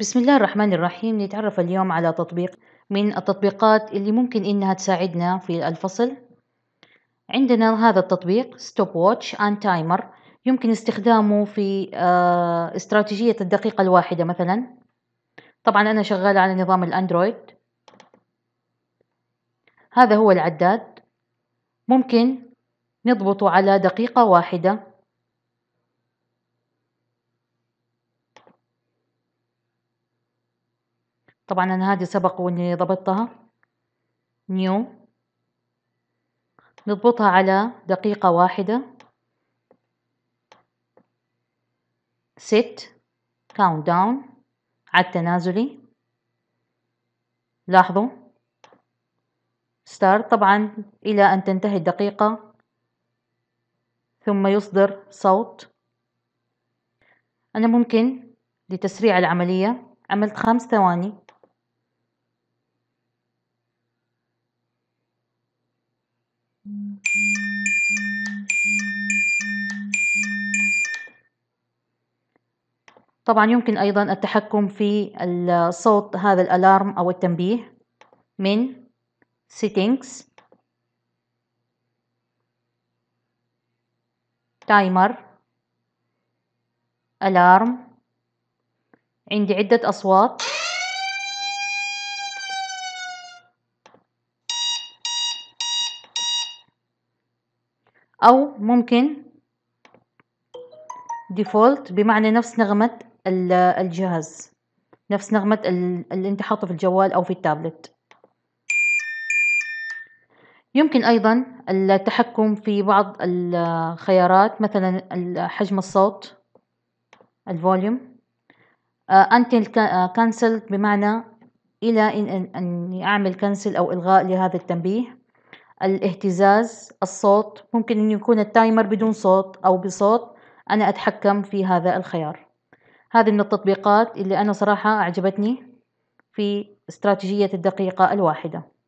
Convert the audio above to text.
بسم الله الرحمن الرحيم نتعرف اليوم على تطبيق من التطبيقات اللي ممكن إنها تساعدنا في الفصل عندنا هذا التطبيق ستوب واتش اند تايمر يمكن استخدامه في آه، استراتيجية الدقيقة الواحدة مثلا طبعا أنا شغالة على نظام الأندرويد هذا هو العداد ممكن نضبطه على دقيقة واحدة طبعا أنا هذه سبق وإني ضبطتها نيو نضبطها على دقيقة واحدة ست كاونت داون على التنازلي لاحظوا ستارت طبعا إلى أن تنتهي الدقيقة ثم يصدر صوت أنا ممكن لتسريع العملية عملت خمس ثواني طبعا يمكن أيضا التحكم في صوت هذا الألارم أو التنبيه من Settings تايمر ألارم عندي عدة أصوات أو ممكن ديفولت بمعنى نفس نغمة الجهاز نفس نغمة اللي انت حاطه في الجوال أو في التابلت يمكن أيضا التحكم في بعض الخيارات مثلا حجم الصوت الفوليوم أنتل آه، كانسل آه، بمعنى إلى أن أعمل كانسل أو إلغاء لهذا التنبيه الاهتزاز الصوت ممكن أن يكون التايمر بدون صوت أو بصوت أنا أتحكم في هذا الخيار هذه من التطبيقات اللي أنا صراحة أعجبتني في استراتيجية الدقيقة الواحدة